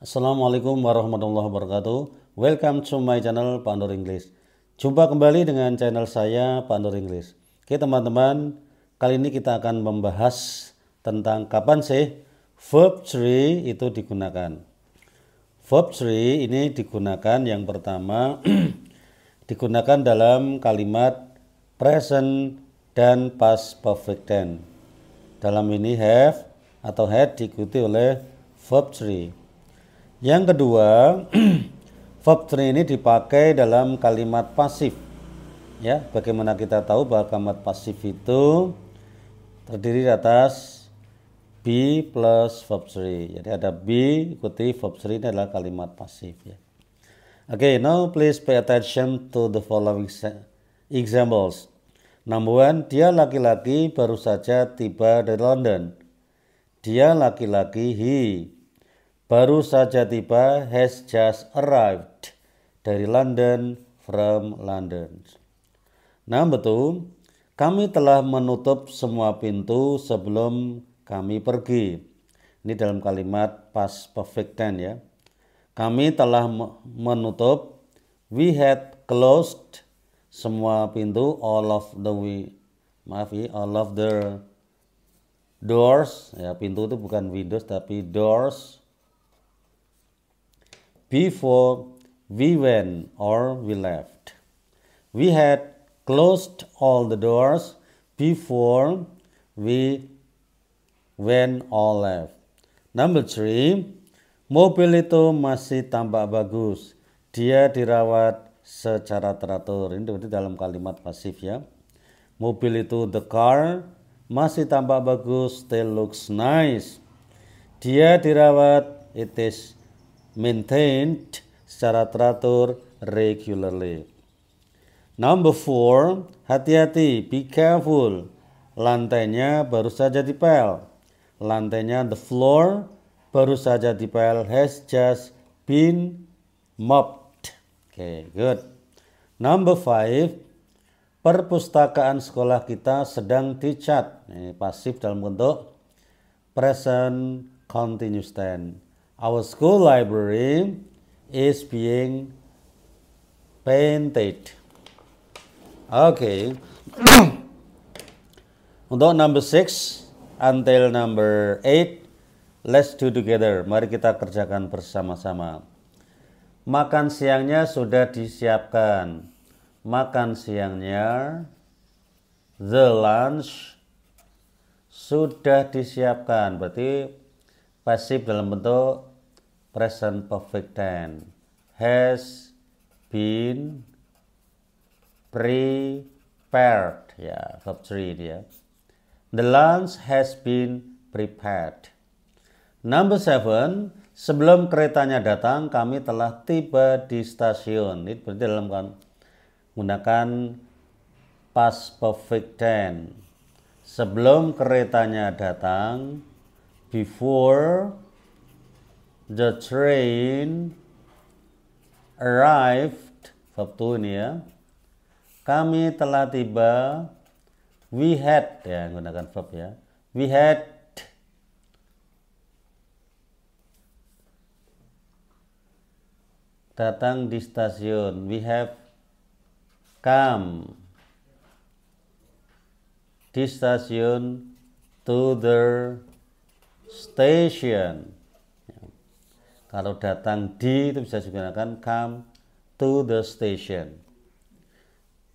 Assalamualaikum warahmatullahi wabarakatuh. Welcome to my channel Pandor English. Jumpa kembali dengan channel saya Pandor English. Oke teman-teman, kali ini kita akan membahas tentang kapan sih verb tree itu digunakan. Verb tree ini digunakan yang pertama digunakan dalam kalimat present dan past perfect tense. Dalam ini have atau had diikuti oleh verb tree. Yang kedua, verb train ini dipakai dalam kalimat pasif. Ya, bagaimana kita tahu bahwa kalimat pasif itu terdiri atas be plus verb three. Jadi ada be ikuti verb three ini adalah kalimat pasif ya. Oke, okay, now please pay attention to the following examples. Number one, dia laki-laki baru saja tiba dari London. Dia laki-laki he baru saja tiba has just arrived dari London from London. Number nah, betul, kami telah menutup semua pintu sebelum kami pergi. Ini dalam kalimat past perfect tense ya. Kami telah menutup we had closed semua pintu all of the we maaf ya all of the doors ya pintu itu bukan windows tapi doors before we went or we left. We had closed all the doors before we went or left. Number three, mobil itu masih tampak bagus. Dia dirawat secara teratur. Ini berarti dalam kalimat pasif ya. Mobil itu the car masih tampak bagus, still looks nice. Dia dirawat, it is maintained secara teratur regularly. Number four, hati-hati, be careful. Lantainya baru saja dipel. Lantainya the floor baru saja dipel has just been mopped. Okay, good. Number five, perpustakaan sekolah kita sedang dicat. Ini pasif dalam bentuk present continuous tense our school library is being painted. Okay. Untuk number six until number eight, let's do together. Mari kita kerjakan bersama-sama. Makan siangnya sudah disiapkan. Makan siangnya, the lunch sudah disiapkan. Berarti pasif dalam bentuk present perfect tense has been prepared ya verb 3 dia the lunch has been prepared number 7 sebelum keretanya datang kami telah tiba di stasiun ini berarti dalam kan menggunakan past perfect tense sebelum keretanya datang before the train arrived Sabtu ini ya kami telah tiba we had ya gunakan verb ya we had datang di stasiun we have come di stasiun to the station kalau datang di itu bisa digunakan come to the station.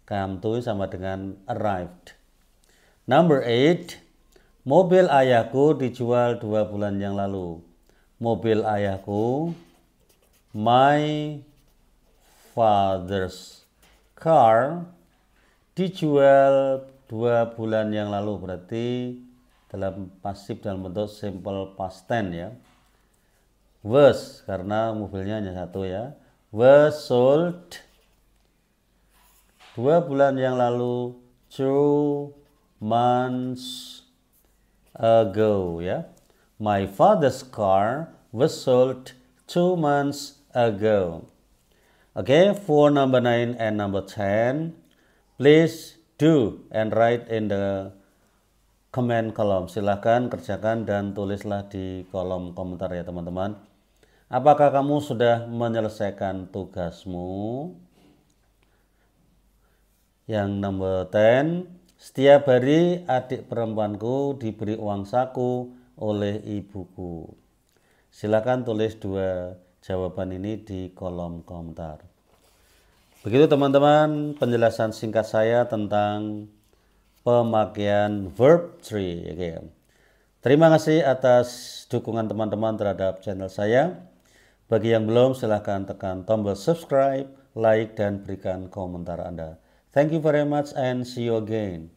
Come to sama dengan arrived. Number eight, mobil ayahku dijual dua bulan yang lalu. Mobil ayahku, my father's car dijual dua bulan yang lalu berarti dalam pasif dalam bentuk simple past tense ya was karena mobilnya hanya satu ya was sold dua bulan yang lalu two months ago ya my father's car was sold two months ago okay for number nine and number ten please do and write in the comment column silahkan kerjakan dan tulislah di kolom komentar ya teman-teman Apakah kamu sudah menyelesaikan tugasmu? Yang nomor 10, setiap hari adik perempuanku diberi uang saku oleh ibuku. Silakan tulis dua jawaban ini di kolom komentar. Begitu teman-teman penjelasan singkat saya tentang pemakaian verb tree. Terima kasih atas dukungan teman-teman terhadap channel saya. Bagi yang belum, silahkan tekan tombol subscribe, like, dan berikan komentar Anda. Thank you very much and see you again.